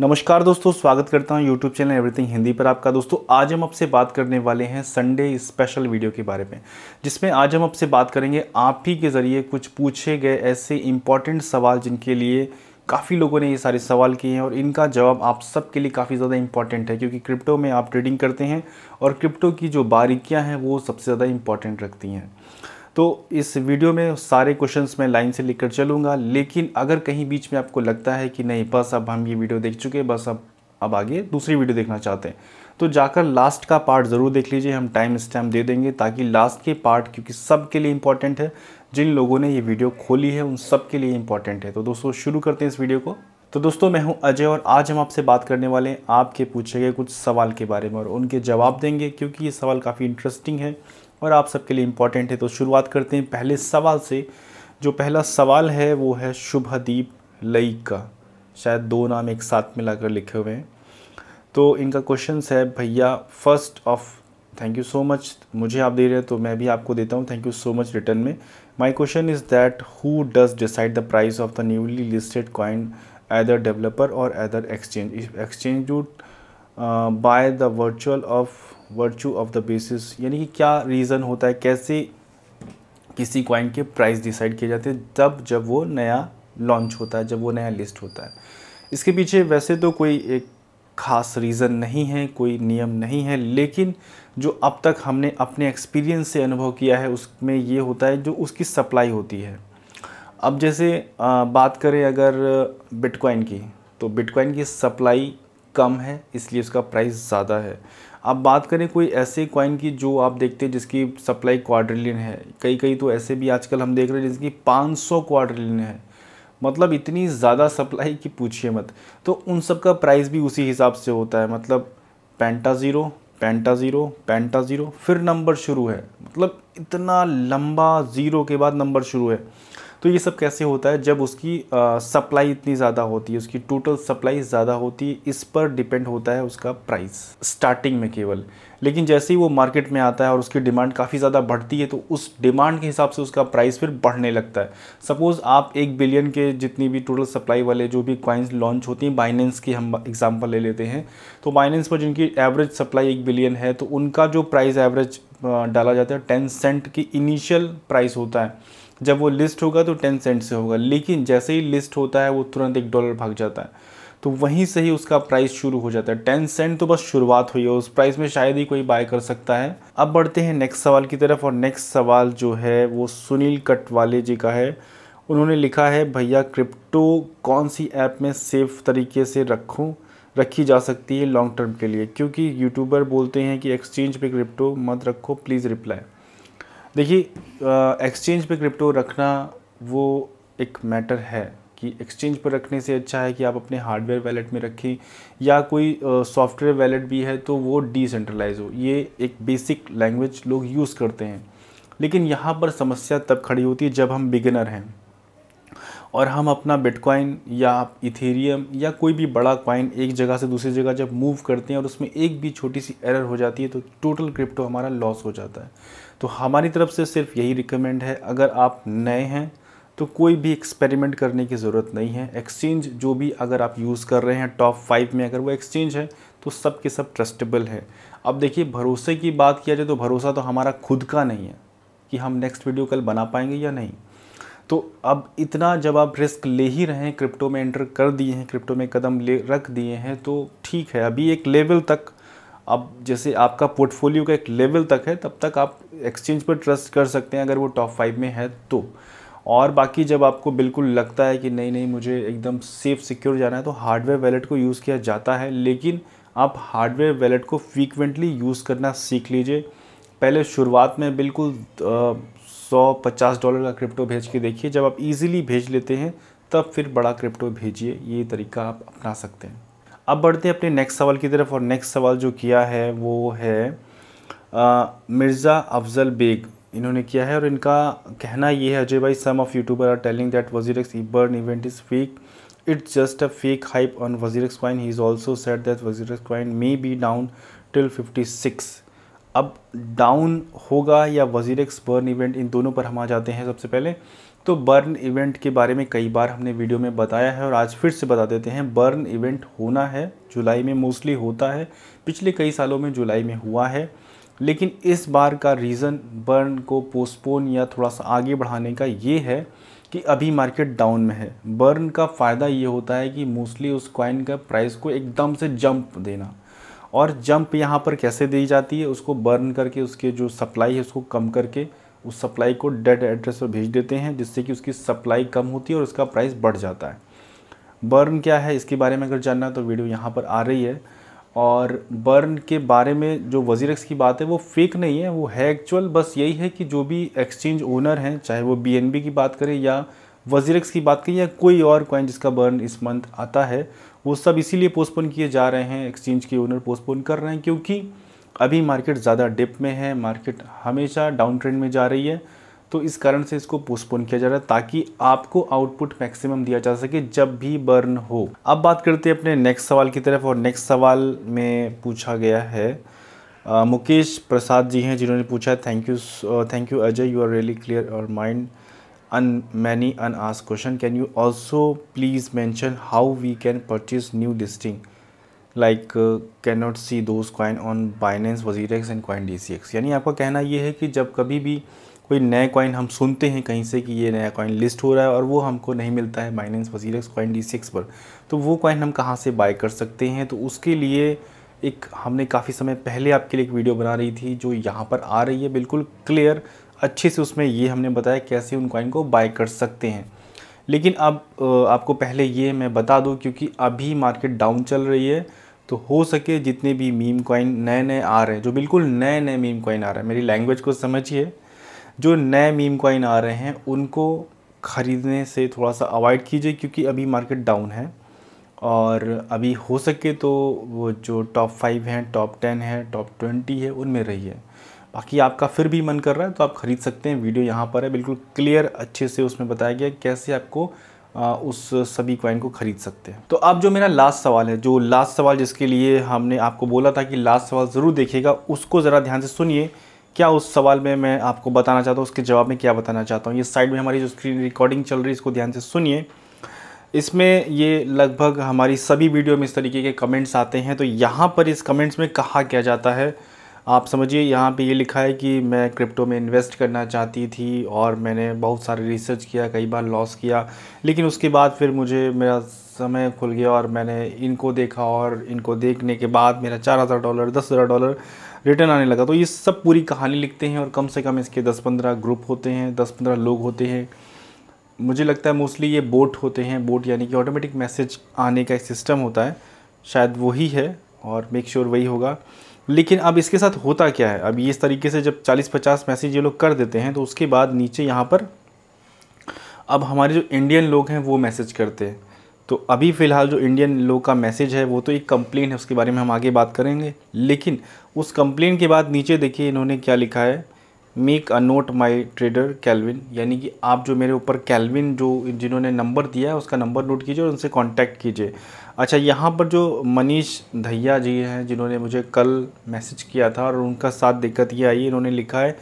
नमस्कार दोस्तों स्वागत करता हूं यूट्यूब चैनल एवरीथिंग हिंदी पर आपका दोस्तों आज हम आपसे बात करने वाले हैं संडे स्पेशल वीडियो के बारे में जिसमें आज हम आपसे बात करेंगे आप ही के ज़रिए कुछ पूछे गए ऐसे इंपॉर्टेंट सवाल जिनके लिए काफ़ी लोगों ने ये सारे सवाल किए हैं और इनका जवाब आप सबके लिए काफ़ी ज़्यादा इंपॉर्टेंट है क्योंकि क्रिप्टो में आप ट्रेडिंग करते हैं और क्रिप्टो की जो बारीकियाँ हैं वो सबसे ज़्यादा इंपॉर्टेंट रखती हैं तो इस वीडियो में सारे क्वेश्चंस मैं लाइन से लेकर चलूँगा लेकिन अगर कहीं बीच में आपको लगता है कि नहीं बस अब हम ये वीडियो देख चुके बस अब अब आगे दूसरी वीडियो देखना चाहते हैं तो जाकर लास्ट का पार्ट ज़रूर देख लीजिए हम टाइम स्टैम्प दे देंगे ताकि लास्ट के पार्ट क्योंकि सब के लिए इंपॉर्टेंट है जिन लोगों ने ये वीडियो खोली है उन सब के लिए इंपॉर्टेंट है तो दोस्तों शुरू करते हैं इस वीडियो को तो दोस्तों मैं हूं अजय और आज हम आपसे बात करने वाले हैं आपके पूछे गए कुछ सवाल के बारे में और उनके जवाब देंगे क्योंकि ये सवाल काफ़ी इंटरेस्टिंग है और आप सबके लिए इम्पॉर्टेंट है तो शुरुआत करते हैं पहले सवाल से जो पहला सवाल है वो है शुभदीप लई का शायद दो नाम एक साथ मिलाकर लिखे हुए हैं तो इनका क्वेश्चन है भैया first of thank you so much मुझे आप दे रहे हैं तो मैं भी आपको देता हूँ thank you so much return में my question is that who does decide the price of the newly listed coin either developer और either exchange exchange to buy the virtual of virtue of the basis यानी कि क्या reason होता है कैसे किसी coin के प्राइस डिसाइड किए जाते हैं तब जब वो नया लॉन्च होता है जब वो नया लिस्ट होता है इसके पीछे वैसे तो कोई एक खास रीज़न नहीं है कोई नियम नहीं है लेकिन जो अब तक हमने अपने एक्सपीरियंस से अनुभव किया है उसमें ये होता है जो उसकी सप्लाई होती है अब जैसे बात करें अगर बिटकॉइन की तो बिटकॉइन की सप्लाई कम है इसलिए उसका प्राइस ज़्यादा है अब बात करें कोई ऐसे कॉइन की जो आप देखते हैं जिसकी सप्लाई क्वाड्रिलियन है कई कई तो ऐसे भी आजकल हम देख रहे हैं जिसकी 500 सौ क्वाड्रिलियन है मतलब इतनी ज़्यादा सप्लाई की पूछिए मत तो उन सब का प्राइस भी उसी हिसाब से होता है मतलब penta zero penta zero penta zero फिर नंबर शुरू है मतलब इतना लंबा ज़ीरो के बाद नंबर शुरू है तो ये सब कैसे होता है जब उसकी सप्लाई इतनी ज़्यादा होती है उसकी टोटल सप्लाई ज़्यादा होती है इस पर डिपेंड होता है उसका प्राइस स्टार्टिंग में केवल लेकिन जैसे ही वो मार्केट में आता है और उसकी डिमांड काफ़ी ज़्यादा बढ़ती है तो उस डिमांड के हिसाब से उसका प्राइस फिर बढ़ने लगता है सपोज़ आप एक बिलियन के जितनी भी टोटल सप्लाई वाले जो भी क्वाइंस लॉन्च होती हैं बाइनेंस की हम एग्जांपल ले लेते हैं तो बाइनेंस पर जिनकी एवरेज सप्लाई एक बिलियन है तो उनका जो प्राइस एवरेज डाला जाता है टेन सेंट की इनिशियल प्राइस होता है जब वो लिस्ट होगा तो टेन सेंट से होगा लेकिन जैसे ही लिस्ट होता है वो तुरंत एक डॉलर भाग जाता है तो वहीं से ही उसका प्राइस शुरू हो जाता है टेन सेंट तो बस शुरुआत हुई है उस प्राइस में शायद ही कोई बाय कर सकता है अब बढ़ते हैं नेक्स्ट सवाल की तरफ और नेक्स्ट सवाल जो है वो सुनील कटवाले जी का है उन्होंने लिखा है भैया क्रिप्टो कौन सी ऐप में सेफ तरीके से रखूँ रखी जा सकती है लॉन्ग टर्म के लिए क्योंकि यूट्यूबर बोलते हैं कि एक्सचेंज पे क्रिप्टो मत रखो प्लीज़ रिप्लाई देखिए एक्सचेंज पे क्रिप्टो रखना वो एक मैटर है कि एक्सचेंज पर रखने से अच्छा है कि आप अपने हार्डवेयर वैलेट में रखें या कोई सॉफ्टवेयर वैलेट भी है तो वो डिसेंट्रलाइज हो ये एक बेसिक लैंग्वेज लोग यूज़ करते हैं लेकिन यहाँ पर समस्या तब खड़ी होती है जब हम बिगिनर हैं और हम अपना बिटकॉइन या इथेरियम या कोई भी बड़ा कॉइन एक जगह से दूसरी जगह जब मूव करते हैं और उसमें एक भी छोटी सी एरर हो जाती है तो टोटल क्रिप्टो हमारा लॉस हो जाता है तो हमारी तरफ से सिर्फ यही रिकमेंड है अगर आप नए हैं तो कोई भी एक्सपेरिमेंट करने की ज़रूरत नहीं है एक्सचेंज जो भी अगर आप यूज़ कर रहे हैं टॉप फाइव में अगर वो एक्सचेंज है तो सब के सब ट्रस्टेबल है अब देखिए भरोसे की बात किया जाए तो भरोसा तो हमारा खुद का नहीं है कि हम नेक्स्ट वीडियो कल बना पाएंगे या नहीं तो अब इतना जब आप रिस्क ले ही रहे हैं क्रिप्टो में एंटर कर दिए हैं क्रिप्टो में कदम ले रख दिए हैं तो ठीक है अभी एक लेवल तक अब जैसे आपका पोर्टफोलियो का एक लेवल तक है तब तक आप एक्सचेंज पर ट्रस्ट कर सकते हैं अगर वो टॉप फाइव में है तो और बाकी जब आपको बिल्कुल लगता है कि नहीं नहीं मुझे एकदम सेफ सिक्योर जाना है तो हार्डवेयर वैलेट को यूज़ किया जाता है लेकिन आप हार्डवेयर वैलेट को फ्रीक्वेंटली यूज़ करना सीख लीजिए पहले शुरुआत में बिल्कुल सौ पचास डॉलर का क्रिप्टो भेज के देखिए जब आप इजीली भेज लेते हैं तब फिर बड़ा क्रिप्टो भेजिए ये तरीका आप अपना सकते हैं अब बढ़ते हैं अपने नेक्स्ट सवाल की तरफ और नेक्स्ट सवाल जो किया है वो है मिर्ज़ा अफजल बेग इन्होंने किया है और इनका कहना ये है अजय भाई some of YouTuber are telling that WazirX event is fake it's just a fake hype on WazirX he is also set that WazirX may be down till fifty six अब डाउन होगा या वजीरक्स बर्न इवेंट इन दोनों पर हम आ जाते हैं सबसे पहले तो बर्न इवेंट के बारे में कई बार हमने वीडियो में बताया है और आज फिर से बता देते हैं बर्न इवेंट होना है जुलाई में मोस्टली होता है पिछले कई सालों में जुलाई में हुआ है लेकिन इस बार का रीज़न बर्न को पोस्टपोन या थोड़ा सा आगे बढ़ाने का ये है कि अभी मार्केट डाउन में है बर्न का फ़ायदा ये होता है कि मोस्टली उस कॉइन का प्राइस को एकदम से जंप देना और जंप यहाँ पर कैसे दी जाती है उसको बर्न करके उसके जो सप्लाई है उसको कम करके उस सप्लाई को डेड एड्रेस पर भेज देते हैं जिससे कि उसकी सप्लाई कम होती है और उसका प्राइस बढ़ जाता है बर्न क्या है इसके बारे में अगर जानना है तो वीडियो यहाँ पर आ रही है और बर्न के बारे में जो वजीरक्स की बात है वो फेक नहीं है वो है एक्चुअल बस यही है कि जो भी एक्सचेंज ओनर हैं चाहे वो बी की बात करें या वजीरक्स की बात करें या कोई और कॉइन जिसका बर्न इस मंथ आता है वो सब इसीलिए पोस्टपोन किए जा रहे हैं एक्सचेंज के ओनर पोस्टपोन कर रहे हैं क्योंकि अभी मार्केट ज़्यादा डिप में है मार्केट हमेशा डाउन ट्रेंड में जा रही है तो इस कारण से इसको पोस्टपोन किया जा रहा है ताकि आपको आउटपुट मैक्सिमम दिया जा सके जब भी बर्न हो अब बात करते हैं अपने नेक्स्ट सवाल की तरफ और नेक्स्ट सवाल में पूछा गया है आ, मुकेश प्रसाद जी हैं जिन्होंने पूछा है thank you thank you Ajay you are really clear और mind un un many un question can you also please mention how we can purchase new purchase like can not see those see on coin on and CoinDCX यानी आपका कहना ये है कि जब कभी भी कोई नया कॉइन हम सुनते हैं कहीं से कि ये नया कॉइन लिस्ट हो रहा है और वो हमको नहीं मिलता है Binance WazirX CoinDCX पर तो वो कॉइन हम कहाँ से बाय कर सकते हैं तो उसके लिए एक हमने काफ़ी समय पहले आपके लिए एक वीडियो बना रही थी जो यहाँ पर आ रही है बिल्कुल क्लियर अच्छे से उसमें ये हमने बताया कैसे उन कॉइन को बाय कर सकते हैं लेकिन अब आप, आपको पहले ये मैं बता दूँ क्योंकि अभी मार्केट डाउन चल रही है तो हो सके जितने भी मीम कॉइन नए नए आ रहे हैं जो बिल्कुल नए नए मीम कॉइन आ रहे हैं मेरी लैंग्वेज को समझिए जो नए मीम कॉइन आ रहे हैं उनको ख़रीदने से थोड़ा सा अवॉइड कीजिए क्योंकि अभी मार्केट डाउन है और अभी हो सके तो वो जो टॉप फाइव हैं टॉप टेन है टॉप ट्वेंटी है उनमें रहिए बाकी आपका फिर भी मन कर रहा है तो आप ख़रीद सकते हैं वीडियो यहाँ पर है बिल्कुल क्लियर अच्छे से उसमें बताया गया कैसे आपको आ, उस सभी कॉइन को ख़रीद सकते हैं तो अब जो मेरा लास्ट सवाल है जो लास्ट सवाल जिसके लिए हमने आपको बोला था कि लास्ट सवाल ज़रूर देखिएगा उसको ज़रा ध्यान से सुनिए क्या उस सवाल में मैं आपको बताना चाहता हूँ उसके जवाब में क्या बताना चाहता हूँ ये साइड में हमारी जो स्क्रीन रिकॉर्डिंग चल रही है इसको ध्यान से सुनिए इसमें ये लगभग हमारी सभी वीडियो में इस तरीके के कमेंट्स आते हैं तो यहाँ पर इस कमेंट्स में कहा क्या जाता है आप समझिए यहाँ पे ये लिखा है कि मैं क्रिप्टो में इन्वेस्ट करना चाहती थी और मैंने बहुत सारे रिसर्च किया कई बार लॉस किया लेकिन उसके बाद फिर मुझे मेरा समय खुल गया और मैंने इनको देखा और इनको देखने के बाद मेरा चार हज़ार डॉलर दस हज़ार डॉलर रिटर्न आने लगा तो ये सब पूरी कहानी लिखते हैं और कम से कम इसके दस पंद्रह ग्रुप होते हैं दस पंद्रह लोग होते हैं मुझे लगता है मोस्टली ये बोट होते हैं बोट यानी कि ऑटोमेटिक मैसेज आने का एक सिस्टम होता है शायद वही है और मेक श्योर sure वही होगा लेकिन अब इसके साथ होता क्या है अब इस तरीके से जब 40-50 मैसेज ये लोग कर देते हैं तो उसके बाद नीचे यहाँ पर अब हमारे जो इंडियन लोग हैं वो मैसेज करते हैं तो अभी फ़िलहाल जो इंडियन लोग का मैसेज है वो तो एक कंप्लेन है उसके बारे में हम आगे बात करेंगे लेकिन उस कंप्लेन के बाद नीचे देखिए इन्होंने क्या लिखा है make a note my trader Calvin यानी कि आप जो मेरे ऊपर कैलविन जो जिन्होंने नंबर दिया है उसका नंबर नोट कीजिए और उनसे कॉन्टैक्ट कीजिए अच्छा यहाँ पर जो मनीष धैया जी हैं जिन्होंने मुझे कल मैसेज किया था और उनका साथ दिक्कत ये आई इन्होंने लिखा है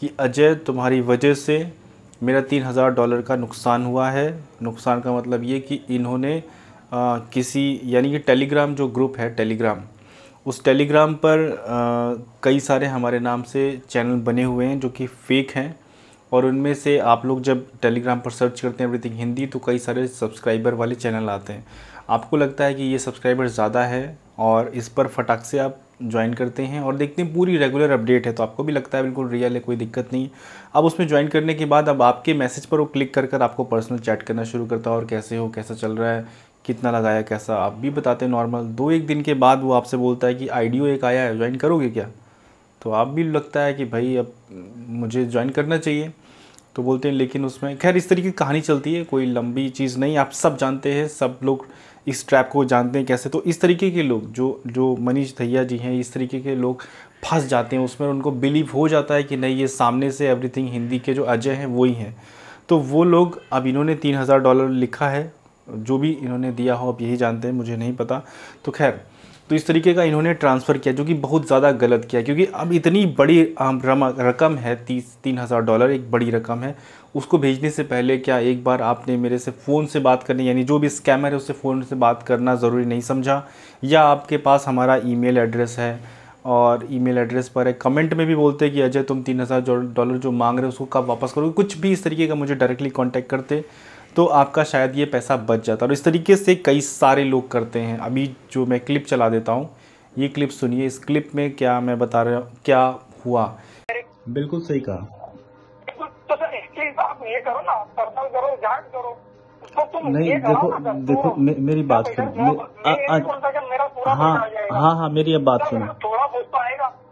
कि अजय तुम्हारी वजह से मेरा तीन हज़ार डॉलर का नुकसान हुआ है नुकसान का मतलब ये कि इन्होंने आ, किसी यानी कि टेलीग्राम जो ग्रुप है टेलीग्राम उस टेलीग्राम पर आ, कई सारे हमारे नाम से चैनल बने हुए हैं जो कि फेक हैं और उनमें से आप लोग जब टेलीग्राम पर सर्च करते हैं एवरीथिंग हिंदी तो कई सारे सब्सक्राइबर वाले चैनल आते हैं आपको लगता है कि ये सब्सक्राइबर ज़्यादा है और इस पर फटाक से आप ज्वाइन करते हैं और देखते हैं पूरी रेगुलर अपडेट है तो आपको भी लगता है बिल्कुल रियल है कोई दिक्कत नहीं अब उसमें ज्वाइन करने के बाद अब आपके मैसेज पर वो क्लिक कर कर आपको पर्सनल चैट करना शुरू करता है और कैसे हो कैसा चल रहा है कितना लगाया कैसा आप भी बताते हैं नॉर्मल दो एक दिन के बाद वो आपसे बोलता है कि आई एक आया है ज्वाइन करोगे क्या तो आप भी लगता है कि भाई अब मुझे ज्वाइन करना चाहिए तो बोलते हैं लेकिन उसमें खैर इस तरीके की कहानी चलती है कोई लंबी चीज़ नहीं आप सब जानते हैं सब लोग इस ट्रैप को जानते हैं कैसे तो इस तरीके के लोग जो जो मनीष धैया जी हैं इस तरीके के लोग फंस जाते हैं उसमें उनको बिलीव हो जाता है कि नहीं ये सामने से एवरीथिंग हिंदी के जो अजय हैं वही हैं तो वो लोग अब इन्होंने तीन हज़ार डॉलर लिखा है जो भी इन्होंने दिया हो आप यही जानते हैं मुझे नहीं पता तो खैर तो इस तरीके का इन्होंने ट्रांसफ़र किया जो कि बहुत ज़्यादा गलत किया क्योंकि अब इतनी बड़ी रकम है तीस तीन हज़ार डॉलर एक बड़ी रकम है उसको भेजने से पहले क्या एक बार आपने मेरे से फ़ोन से बात करनी यानी जो भी स्कैमर है उससे फ़ोन से बात करना ज़रूरी नहीं समझा या आपके पास हमारा ई एड्रेस है और ईमेल एड्रेस पर है कमेंट में भी बोलते हैं कि अजय तुम तीन हज़ार डॉलर जो मांग रहे हो उसको कब वापस करोगे कुछ भी इस तरीके का मुझे डायरेक्टली कॉन्टैक्ट करते तो आपका शायद ये पैसा बच जाता है और इस तरीके से कई सारे लोग करते हैं अभी जो मैं क्लिप चला देता हूँ ये क्लिप सुनिए इस क्लिप में क्या मैं बता रहा हूँ क्या हुआ बिल्कुल सही कहा तो नहीं देखो देखो मेरी बात सुनो हाँ हाँ हाँ मेरी अब बात सुनो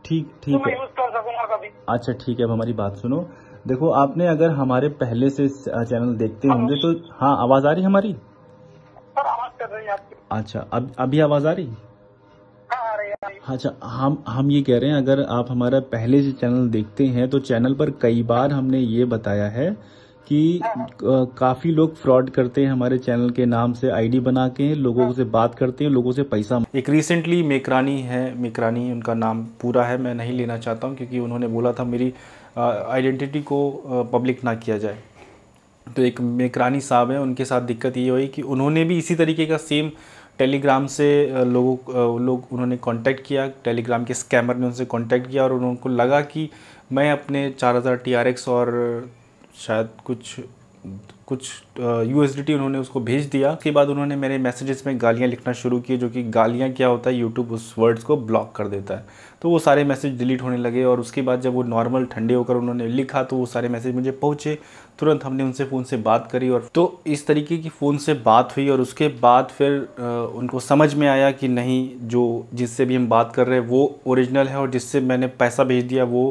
ठीक तो ठीक है अच्छा ठीक है अब हमारी बात सुनो देखो आपने अगर हमारे पहले से चैनल देखते होंगे तो हाँ आवाज आ रही हमारी है अच्छा अब अभी आवाज आ रही हाँ, अच्छा हम हम ये कह रहे हैं अगर आप हमारा पहले से चैनल देखते हैं तो चैनल पर कई बार हमने ये बताया है कि हाँ। काफ़ी लोग फ्रॉड करते हैं हमारे चैनल के नाम से आईडी बना के लोगों से बात करते हैं लोगों से पैसा एक रिसेंटली मेकरानी है मेकरानी उनका नाम पूरा है मैं नहीं लेना चाहता हूँ क्योंकि उन्होंने बोला था मेरी आइडेंटिटी को पब्लिक ना किया जाए तो एक मेकरानी साहब हैं उनके साथ दिक्कत ये हुई कि उन्होंने भी इसी तरीके का सेम टेलीग्राम से लोगों लोग उन्होंने कांटेक्ट किया टेलीग्राम के स्कैमर ने उनसे कांटेक्ट किया और उनको लगा कि मैं अपने 4000 हज़ार और शायद कुछ कुछ यू एस उन्होंने उसको भेज दिया उसके बाद उन्होंने मेरे मैसेजेस में गालियाँ लिखना शुरू किए जो कि गालियाँ क्या होता है यूट्यूब उस वर्ड्स को ब्लॉक कर देता है तो वो सारे मैसेज डिलीट होने लगे और उसके बाद जब वो नॉर्मल ठंडे होकर उन्होंने लिखा तो वो सारे मैसेज मुझे पहुँचे तुरंत हमने उनसे फ़ोन से बात करी और तो इस तरीके की फ़ोन से बात हुई और उसके बाद फिर उनको समझ में आया कि नहीं जो जिससे भी हम बात कर रहे हैं वो ओरिजिनल है और जिससे मैंने पैसा भेज दिया वो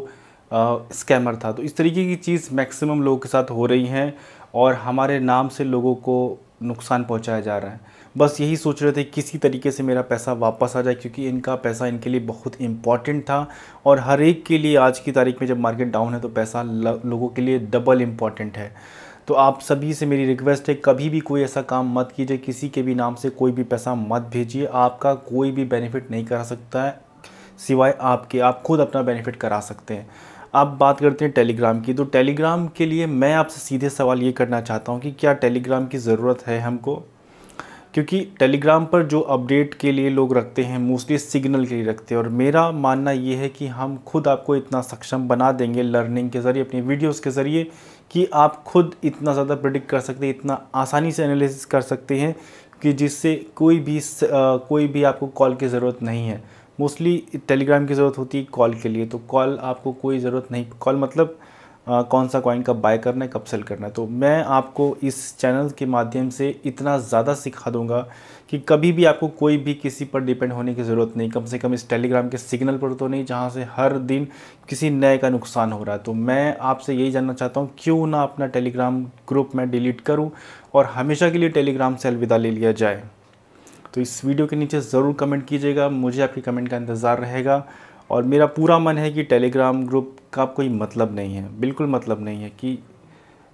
स्कैमर था तो इस तरीके की चीज़ मैक्सिमम लोगों के साथ हो रही हैं और हमारे नाम से लोगों को नुकसान पहुंचाया जा रहा है बस यही सोच रहे थे किसी तरीके से मेरा पैसा वापस आ जाए क्योंकि इनका पैसा इनके लिए बहुत इम्पॉर्टेंट था और हर एक के लिए आज की तारीख में जब मार्केट डाउन है तो पैसा लोगों के लिए डबल इम्पॉर्टेंट है तो आप सभी से मेरी रिक्वेस्ट है कभी भी कोई ऐसा काम मत कीजिए किसी के भी नाम से कोई भी पैसा मत भेजिए आपका कोई भी बेनिफिट नहीं करा सकता है सिवाय आपके आप खुद अपना बेनिफिट करा सकते हैं अब बात करते हैं टेलीग्राम की तो टेलीग्राम के लिए मैं आपसे सीधे सवाल ये करना चाहता हूँ कि क्या टेलीग्राम की ज़रूरत है हमको क्योंकि टेलीग्राम पर जो अपडेट के लिए लोग रखते हैं मोस्टली सिग्नल के लिए रखते हैं और मेरा मानना ये है कि हम खुद आपको इतना सक्षम बना देंगे लर्निंग के ज़रिए अपनी वीडियोस के ज़रिए कि आप खुद इतना ज़्यादा प्रिडिक्ट कर सकते हैं इतना आसानी से एनालिसिस कर सकते हैं कि जिससे कोई भी कोई भी आपको कॉल की ज़रूरत नहीं है मोस्टली टेलीग्राम की ज़रूरत होती है कॉल के लिए तो कॉल आपको कोई ज़रूरत नहीं कॉल मतलब आ, कौन सा कॉइन कब बाय करना है कब सेल करना है तो मैं आपको इस चैनल के माध्यम से इतना ज़्यादा सिखा दूंगा कि कभी भी आपको कोई भी किसी पर डिपेंड होने की ज़रूरत नहीं कम से कम इस टेलीग्राम के सिग्नल पर तो नहीं जहाँ से हर दिन किसी नए का नुकसान हो रहा है तो मैं आपसे यही जानना चाहता हूँ क्यों ना अपना टेलीग्राम ग्रुप मैं डिलीट करूँ और हमेशा के लिए टेलीग्राम से अलविदा ले लिया जाए तो इस वीडियो के नीचे ज़रूर कमेंट कीजिएगा मुझे आपकी कमेंट का इंतज़ार रहेगा और मेरा पूरा मन है कि टेलीग्राम ग्रुप का कोई मतलब नहीं है बिल्कुल मतलब नहीं है कि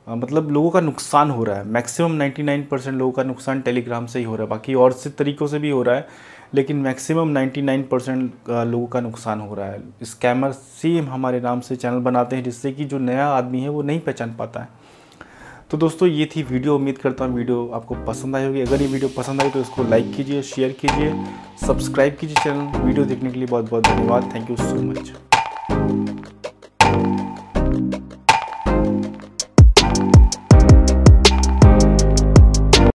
आ, मतलब लोगों का नुकसान हो रहा है मैक्सिमम 99 परसेंट लोगों का नुकसान टेलीग्राम से ही हो रहा है बाकी और से तरीक़ों से भी हो रहा है लेकिन मैक्सिमम 99 परसेंट लोगों का नुकसान हो रहा है स्कैमर सेम हमारे नाम से चैनल बनाते हैं जिससे कि जो नया आदमी है वो नहीं पहचान पाता है तो दोस्तों ये थी वीडियो उम्मीद करता हूँ वीडियो आपको पसंद आई होगी अगर ये वीडियो पसंद आई तो इसको लाइक कीजिए शेयर कीजिए सब्सक्राइब कीजिए चैनल वीडियो देखने के लिए बहुत बहुत धन्यवाद थैंक यू सो मच